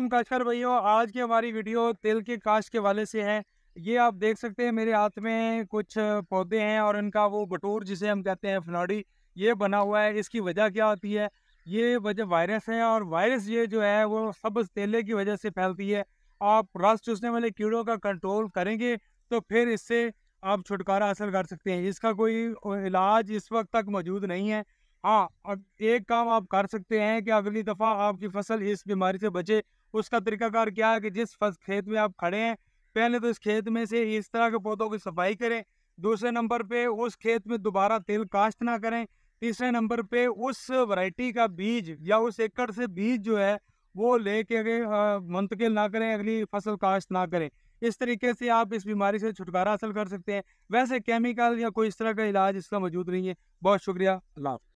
नमस्कार भैया आज की हमारी वीडियो तेल के काश के वाले से है ये आप देख सकते हैं मेरे हाथ में कुछ पौधे हैं और इनका वो बटोर जिसे हम कहते हैं फनाडी ये बना हुआ है इसकी वजह क्या होती है ये वजह वायरस है और वायरस ये जो है वो सब तेले की वजह से फैलती है आप रस चूसने वाले कीड़ों का कंट्रोल करेंगे तो फिर इससे आप छुटकारा हासिल कर सकते हैं इसका कोई इलाज इस वक्त तक मौजूद नहीं है हाँ अब एक काम आप कर सकते हैं कि अगली दफ़ा आपकी फसल इस बीमारी से बचे उसका तरीकाकार क्या है कि जिस खेत में आप खड़े हैं पहले तो इस खेत में से इस तरह के पौधों की सफाई करें दूसरे नंबर पे उस खेत में दोबारा तेल काश्त ना करें तीसरे नंबर पे उस वैरायटी का बीज या उस एकड़ से बीज जो है वो ले कर मुंतकिल ना करें अगली फसल काश्त ना करें इस तरीके से आप इस बीमारी से छुटकारा हासिल कर सकते हैं वैसे केमिकल या कोई इस तरह का इलाज इसका मौजूद नहीं है बहुत शुक्रिया अल्लाह